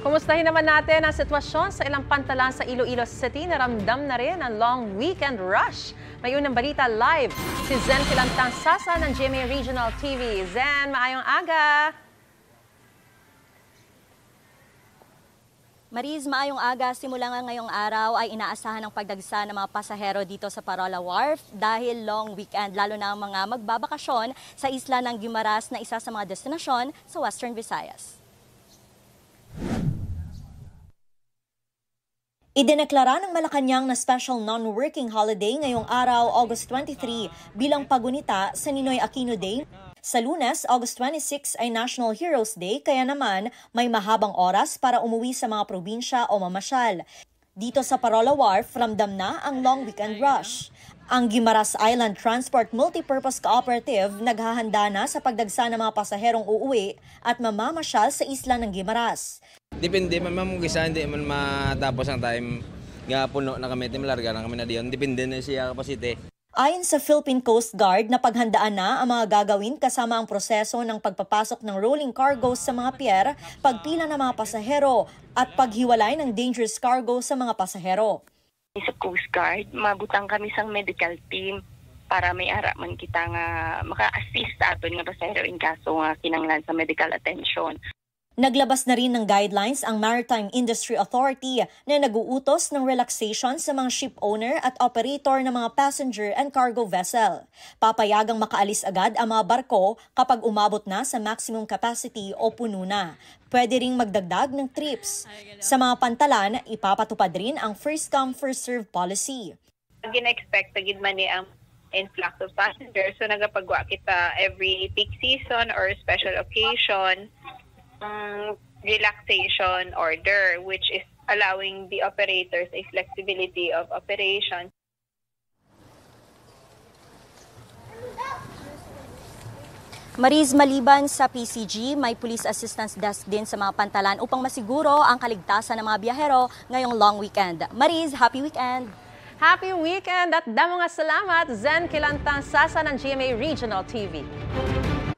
Kumustahin naman natin ang sitwasyon sa ilang pantalan sa Iloilo City. Naramdam na rin ang long weekend rush. May unang balita live si Zen Kilantang Sasa ng GMA Regional TV. Zen, maayong aga! Mariz, maayong aga. Simula nga ngayong araw ay inaasahan ng pagdagsa ng mga pasahero dito sa Parola Wharf dahil long weekend, lalo na ang mga magbabakasyon sa isla ng Guimaras na isa sa mga destinasyon sa Western Visayas. Idineklara ng Malacanang na special non-working holiday ngayong araw, August 23, bilang pagunita sa Ninoy Aquino Day. Sa lunes, August 26 ay National Heroes Day, kaya naman may mahabang oras para umuwi sa mga probinsya o mamasyal. Dito sa Parola Wharf, ramdam na ang long weekend rush. Ang Gimaras Island Transport Multipurpose Cooperative naghahanda na sa pagdagsa ng mga pasaherong uuwi at mamamasyal sa isla ng Gimaras. Depende man kung isa hindi man matapos ang time nga puno na kami, timlarga na kami na diyon. Depende na siya kapasite. Ayon sa Philippine Coast Guard, napaghandaan na ang mga gagawin kasama ang proseso ng pagpapasok ng rolling cargo sa mga pier, pagpila ng mga pasahero at paghiwalay ng dangerous cargo sa mga pasahero. Sa Coast Guard, mabutang kami sa medical team para may ara man kita nga maka-assist sa aton nga pasahero in kaso nga kinanglan sa medical attention. Naglabas na rin ng guidelines ang Maritime Industry Authority na naguutos ng relaxation sa mga ship owner at operator ng mga passenger and cargo vessel. Papayagang makaalis agad ang mga barko kapag umabot na sa maximum capacity o puno na. Pwede ring magdagdag ng trips. Sa mga pantalan, ipapatupad rin ang first come first serve policy. Gina-expect na gidman ni ang influx of passengers so nagapagwa kita every peak season or special occasion relaxation order, which is allowing the operators a flexibility of operation. Mariz, maliban sa PCG, may Police Assistance Desk din sa mga pantalan upang masiguro ang kaligtasan ng mga biyahero ngayong long weekend. Mariz, happy weekend! Happy weekend at damo nga salamat, Zen Kilantang Sasa ng GMA Regional TV.